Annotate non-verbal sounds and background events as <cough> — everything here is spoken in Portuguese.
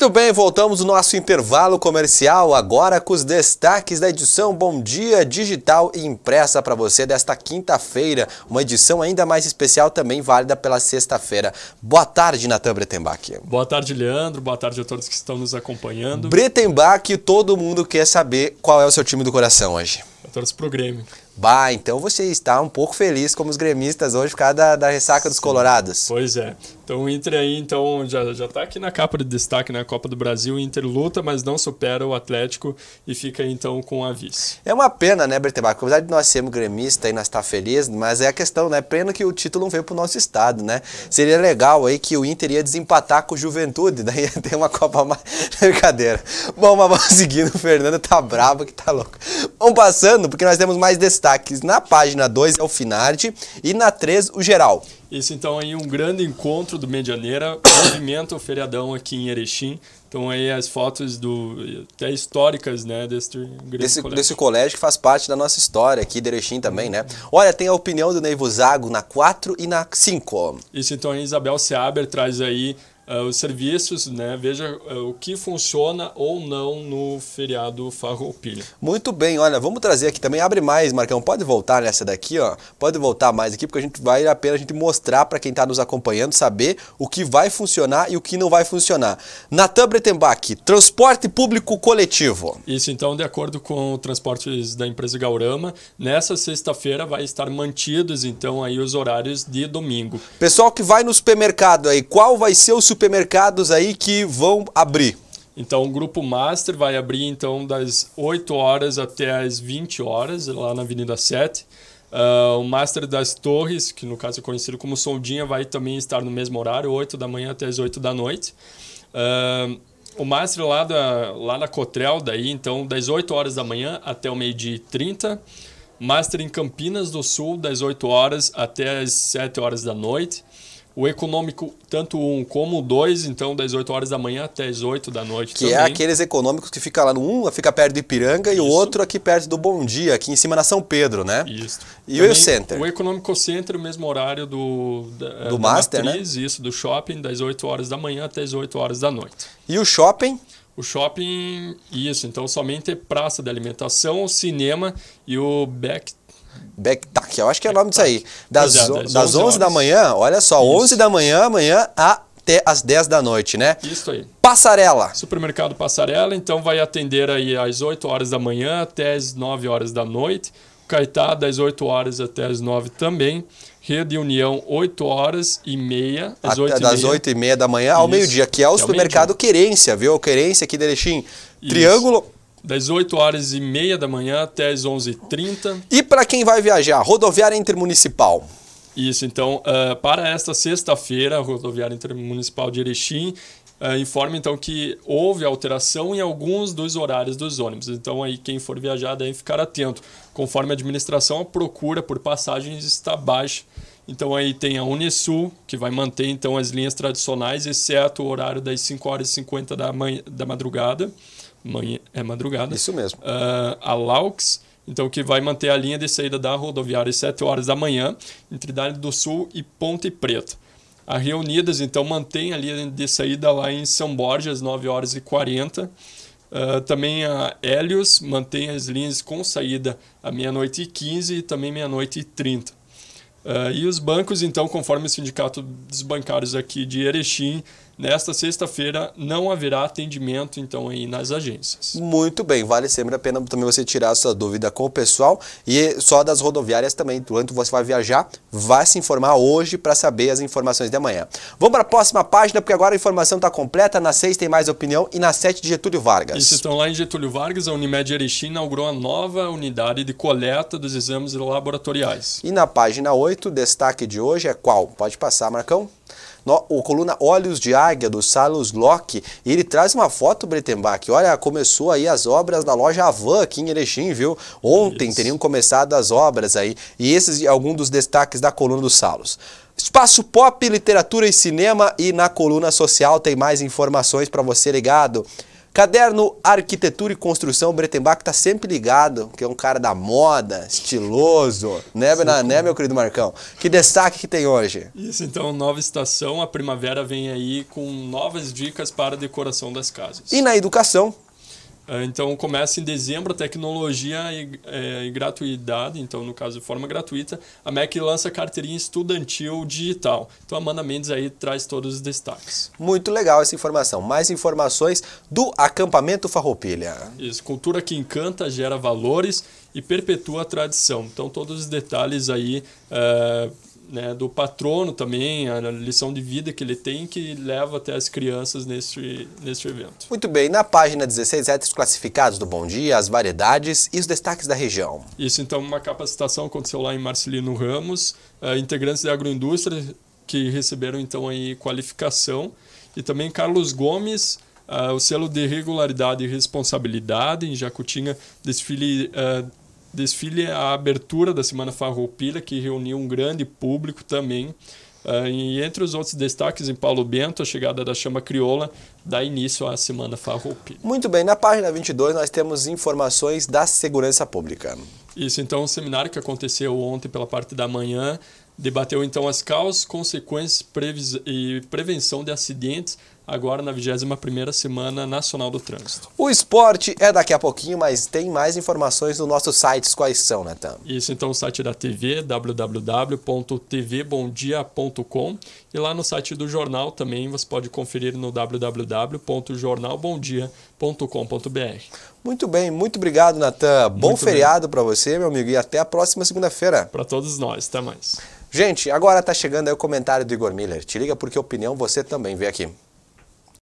Muito bem, voltamos no nosso intervalo comercial agora com os destaques da edição Bom Dia Digital impressa para você desta quinta-feira. Uma edição ainda mais especial também válida pela sexta-feira. Boa tarde, Natan Bretenbach. Boa tarde, Leandro. Boa tarde a todos que estão nos acompanhando. Bretenbach, todo mundo quer saber qual é o seu time do coração hoje. Eu torço pro Grêmio. Bah, então você está um pouco feliz como os gremistas hoje por causa da, da ressaca dos Sim. Colorados. Pois é. Então o Inter aí então já já tá aqui na capa de destaque na né? Copa do Brasil, o Inter luta, mas não supera o Atlético e fica então com a vice. É uma pena, né, Bertemac? Apesar de nós sermos gremistas e nós estar tá felizes, mas é a questão, né? Pena que o título não veio pro nosso estado, né? É. Seria legal aí que o Inter ia desempatar com o Juventude, <laughs> daí ia ter uma Copa mais <laughs> brincadeira. Bom, mas vamos seguindo, o Fernando tá bravo que tá louco. Vamos passando, porque nós temos mais destaque destaques na página 2 é o Finardi e na 3 o geral. Isso então aí um grande encontro do Medianeira, <coughs> movimento feriadão aqui em Erechim. Então aí as fotos do até históricas, né, desse desse colégio. desse colégio que faz parte da nossa história aqui de Erechim também, né? Olha, tem a opinião do Neivo Zago na 4 e na 5. Isso então aí Isabel Seaber traz aí uh, os serviços, né? Veja uh, o que funciona ou não no feriado Farroupilha. Muito bem, olha, vamos trazer aqui também, abre mais, Marcão, pode voltar nessa daqui, ó. Pode voltar mais aqui porque a gente vai apenas a gente mostrar para quem está nos acompanhando saber o que vai funcionar e o que não vai funcionar. Natan Bretenbach, transporte público coletivo. Isso então, de acordo com o transportes da empresa Gaurama, nessa sexta-feira vai estar mantidos então aí os horários de domingo. Pessoal que vai no supermercado aí, qual vai ser o supermercado supermercados aí que vão abrir? Então, o grupo Master vai abrir então das 8 horas até as 20 horas, lá na Avenida 7. Uh, ah, o Master das Torres, que no caso é conhecido como Soldinha, vai também estar no mesmo horário, 8 da manhã até as 8 da noite. Uh, o Master lá, da, lá na Cotrel, daí, então, das 8 horas da manhã até o meio-dia e 30. Master em Campinas do Sul, das 8 horas até as 7 horas da noite. O econômico, tanto um como o dois, então das 8 horas da manhã até as 8 da noite. Que é também. é aqueles econômicos que fica lá no um, fica perto do Ipiranga, Isso. e o outro aqui perto do Bom Dia, aqui em cima na São Pedro, né? Isso. E também, o Center? O Econômico Center, o mesmo horário do... Da, do da Master, né? matriz, né? Isso, do shopping, das 8 horas da manhã até as 8 horas da noite. E o shopping? O shopping, isso. Então, somente praça de alimentação, o cinema e o back Bektak, eu acho que é o nome disso aí. Das, é, das, 11, 11 é, da manhã, olha só, Isso. 11 da manhã, amanhã até as 10 da noite, né? Isso aí. Passarela. Supermercado Passarela, então vai atender aí às 8 horas da manhã até as 9 horas da noite. Caetá, das 8 horas até as 9 também. Rede União, 8 horas e meia. Às Até e das meia. 8 e meia da manhã ao meio-dia, que é o que supermercado Querência, viu? Querência aqui, de Derechim. Triângulo das 8 horas e meia da manhã até as 11h30. E para quem vai viajar, rodoviária intermunicipal? Isso, então, uh, para esta sexta-feira, rodoviária intermunicipal de Erechim uh, informa, então, que houve alteração em alguns dos horários dos ônibus. Então, aí, quem for viajar deve ficar atento. Conforme a administração, a procura por passagens está baixa. Então, aí tem a Unesul, que vai manter, então, as linhas tradicionais, exceto o horário das 5 horas e 50 da, manhã, da madrugada manhã, é madrugada. Isso mesmo. Uh, a Laux, então que vai manter a linha de saída da rodoviária às 7 horas da manhã, entre Dália do Sul e Ponte Preta. A Reunidas, então, mantém a linha de saída lá em São Borja às 9 horas e 40. Uh, ah, também a Helios mantém as linhas com saída à meia-noite e 15 e também meia-noite e 30. Uh, ah, e os bancos, então, conforme o Sindicato dos Bancários aqui de Erechim, Nesta sexta-feira não haverá atendimento, então, aí nas agências. Muito bem, vale sempre a pena também você tirar sua dúvida com o pessoal e só das rodoviárias também. Enquanto você vai viajar, vai se informar hoje para saber as informações de amanhã. Vamos para a próxima página, porque agora a informação está completa. Na 6 tem mais opinião e na 7 de Getúlio Vargas. Isso, estão lá em Getúlio Vargas, a Unimed Erechim inaugurou a nova unidade de coleta dos exames laboratoriais. E na página 8, o destaque de hoje é qual? Pode passar, Marcão no, o coluna Olhos de Águia, do Salos Locke, e ele traz uma foto, Bretenbach, olha, começou aí as obras na loja Avan aqui em Erechim, viu? Ontem Isso. teriam começado as obras aí, e esses alguns dos destaques da coluna do Salos. Espaço Pop, Literatura e Cinema e na coluna social tem mais informações para você ligado. Caderno Arquitetura e Construção, o Bretenbach tá sempre ligado, que é um cara da moda, estiloso, né, Sim, né meu querido Marcão? Que destaque que tem hoje? Isso, então, nova estação, a primavera vem aí com novas dicas para a decoração das casas. E na educação, ah, então começa em dezembro a tecnologia e, é, e é, gratuidade, então no caso de forma gratuita, a MEC lança carteirinha estudantil digital. Então a Amanda Mendes aí traz todos os destaques. Muito legal essa informação. Mais informações do acampamento Farroupilha. Isso, cultura que encanta, gera valores e perpetua a tradição. Então todos os detalhes aí. É né, do patrono também, a lição de vida que ele tem que leva até as crianças neste, neste evento. Muito bem, na página 16, itens classificados do Bom Dia, as variedades e os destaques da região. Isso, então, uma capacitação aconteceu lá em Marcelino Ramos, uh, integrantes da agroindústria que receberam, então, aí qualificação, e também Carlos Gomes, uh, o selo de regularidade e responsabilidade em Jacutinga, desfile... Uh, desfile é a abertura da Semana Farroupilha, que reuniu um grande público também. Uh, e entre os outros destaques, em Paulo Bento, a chegada da chama crioula dá início à Semana Farroupilha. Muito bem, na página 22 nós temos informações da segurança pública. Isso, então, o um seminário que aconteceu ontem pela parte da manhã debateu então as causas, consequências e prevenção de acidentes agora na 21ª Semana Nacional do Trânsito. O esporte é daqui a pouquinho, mas tem mais informações no nosso site. Quais são, Natan? Isso, então o site da TV, www.tvbomdia.com e lá no site do jornal também você pode conferir no www.jornalbomdia.com.br. Muito bem, muito obrigado, Natan. Bom muito feriado para você, meu amigo, e até a próxima segunda-feira. Para todos nós, até mais. Gente, agora está chegando aí o comentário do Igor Miller. Te liga porque opinião você também vê aqui.